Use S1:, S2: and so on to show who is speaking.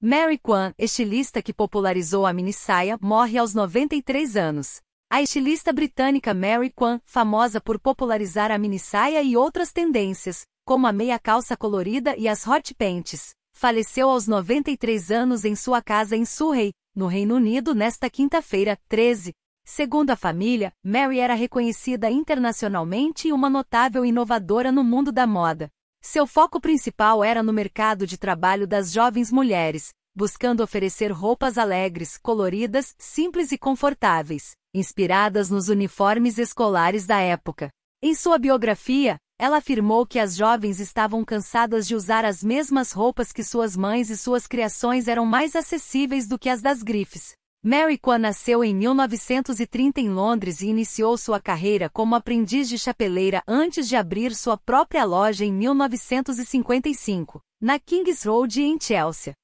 S1: Mary Kwan, estilista que popularizou a minissaia, morre aos 93 anos. A estilista britânica Mary Kwan, famosa por popularizar a minissaia e outras tendências, como a meia-calça colorida e as hot pants, faleceu aos 93 anos em sua casa em Surrey, no Reino Unido, nesta quinta-feira, 13. Segundo a família, Mary era reconhecida internacionalmente e uma notável inovadora no mundo da moda. Seu foco principal era no mercado de trabalho das jovens mulheres, buscando oferecer roupas alegres, coloridas, simples e confortáveis, inspiradas nos uniformes escolares da época. Em sua biografia, ela afirmou que as jovens estavam cansadas de usar as mesmas roupas que suas mães e suas criações eram mais acessíveis do que as das grifes. Mary Qua nasceu em 1930 em Londres e iniciou sua carreira como aprendiz de chapeleira antes de abrir sua própria loja em 1955, na Kings Road em Chelsea.